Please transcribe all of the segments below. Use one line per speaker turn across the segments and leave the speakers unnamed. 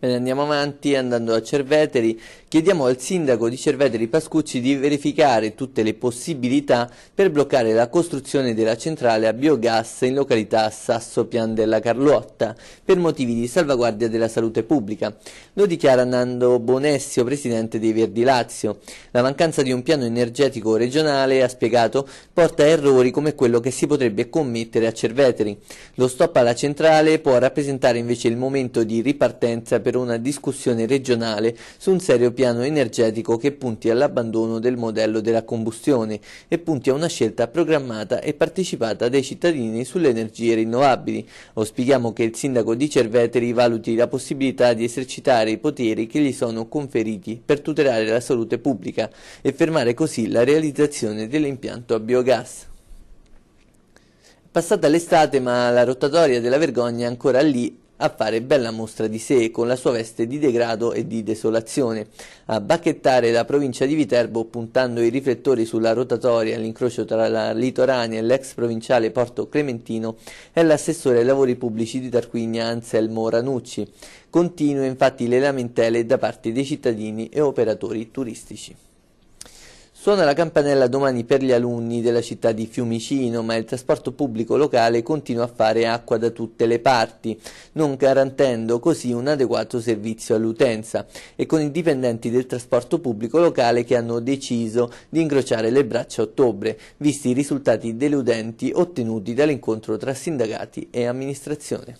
Bene, andiamo avanti andando a Cerveteri. Chiediamo al sindaco di Cerveteri Pascucci di verificare tutte le possibilità per bloccare la costruzione della centrale a biogas in località Sasso Pian della Carlotta per motivi di salvaguardia della salute pubblica. Lo dichiara Nando Bonessio, presidente dei Verdi Lazio. La mancanza di un piano energetico regionale, ha spiegato, porta a errori come quello che si potrebbe commettere a Cerveteri. Lo stop alla centrale può rappresentare invece il momento di ripartenza per per una discussione regionale su un serio piano energetico che punti all'abbandono del modello della combustione e punti a una scelta programmata e partecipata dai cittadini sulle energie rinnovabili. Auspichiamo che il sindaco di Cerveteri valuti la possibilità di esercitare i poteri che gli sono conferiti per tutelare la salute pubblica e fermare così la realizzazione dell'impianto a biogas. Passata l'estate ma la rotatoria della vergogna è ancora lì a fare bella mostra di sé con la sua veste di degrado e di desolazione, a bacchettare la provincia di Viterbo puntando i riflettori sulla rotatoria all'incrocio tra la litoranea e l'ex provinciale Porto Clementino e l'assessore ai lavori pubblici di Tarquinia Anselmo Ranucci. Continue infatti le lamentele da parte dei cittadini e operatori turistici. Suona la campanella domani per gli alunni della città di Fiumicino, ma il trasporto pubblico locale continua a fare acqua da tutte le parti, non garantendo così un adeguato servizio all'utenza e con i dipendenti del trasporto pubblico locale che hanno deciso di incrociare le braccia a ottobre, visti i risultati deludenti ottenuti dall'incontro tra sindacati e amministrazione.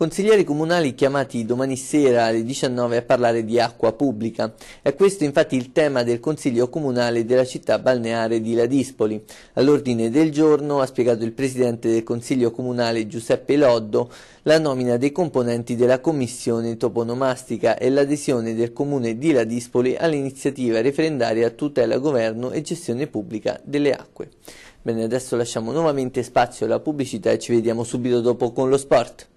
Consiglieri comunali chiamati domani sera alle 19 a parlare di acqua pubblica. È questo infatti il tema del Consiglio comunale della città balneare di Ladispoli. All'ordine del giorno, ha spiegato il Presidente del Consiglio comunale Giuseppe Loddo, la nomina dei componenti della Commissione toponomastica e l'adesione del Comune di Ladispoli all'iniziativa referendaria tutela governo e gestione pubblica delle acque. Bene, adesso lasciamo nuovamente spazio alla pubblicità e ci vediamo subito dopo con lo sport.